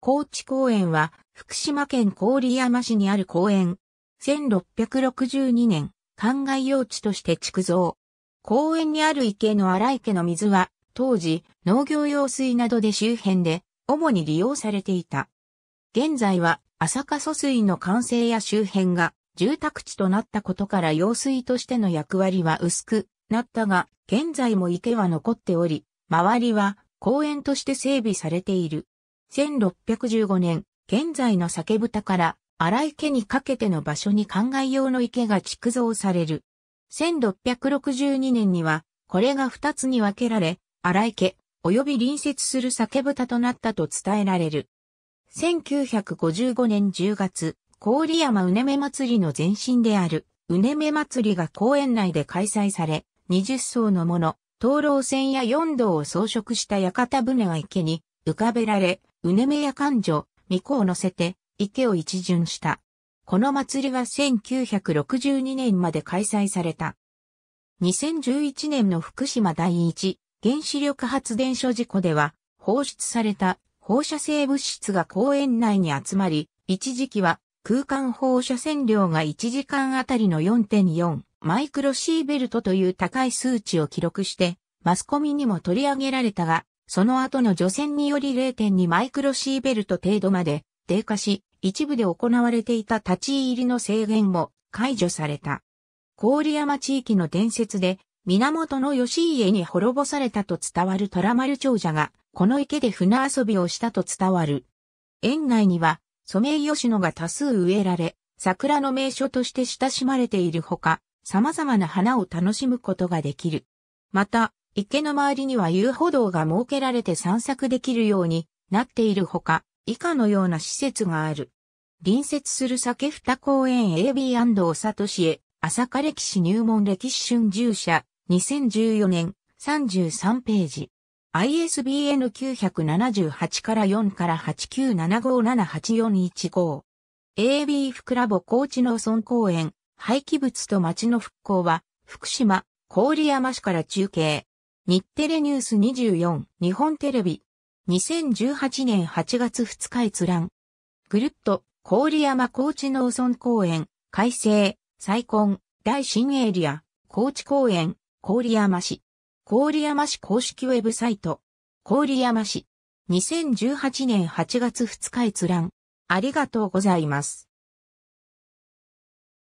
高知公園は福島県郡山市にある公園。1662年、灌漑用地として築造。公園にある池の荒池の水は、当時農業用水などで周辺で主に利用されていた。現在は浅香疎水の完成や周辺が住宅地となったことから用水としての役割は薄くなったが、現在も池は残っており、周りは公園として整備されている。1615年、現在の酒豚から荒池にかけての場所に灌漑用の池が築造される。1662年には、これが2つに分けられ、荒池、及び隣接する酒豚となったと伝えられる。1955年10月、郡山うねめ祭りの前身である、うねめ祭りが公園内で開催され、20層のもの、灯籠船や4道を装飾した屋形船が池に浮かべられ、うねめや勘女、巫女を乗せて、池を一巡した。この祭りは1962年まで開催された。2011年の福島第一原子力発電所事故では、放出された放射性物質が公園内に集まり、一時期は空間放射線量が1時間あたりの4.4マイクロシーベルトという高い数値を記録して、マスコミにも取り上げられたが、その後の除染により0.2マイクロシーベルト程度まで低下し、一部で行われていた立ち入りの制限も解除された。郡山地域の伝説で、源義家に滅ぼされたと伝わる虎丸長者が、この池で船遊びをしたと伝わる。園内には、ソメイヨシノが多数植えられ、桜の名所として親しまれているほか、様々な花を楽しむことができる。また、池の周りには遊歩道が設けられて散策できるようになっているほか、以下のような施設がある。隣接する酒二公園 AB& おさとしへ、朝霞歴史入門歴史春秋社、2014年、33ページ。ISBN 978から4から897578415。AB ふくらぼ高知農村公園、廃棄物と町の復興は、福島、郡山市から中継。日テレニュース24日本テレビ2018年8月2日閲覧ぐるっと郡山高知農村公園改正再婚大新エリア高知公園郡山市郡山市公式ウェブサイト郡山市2018年8月2日閲覧ありがとうございます。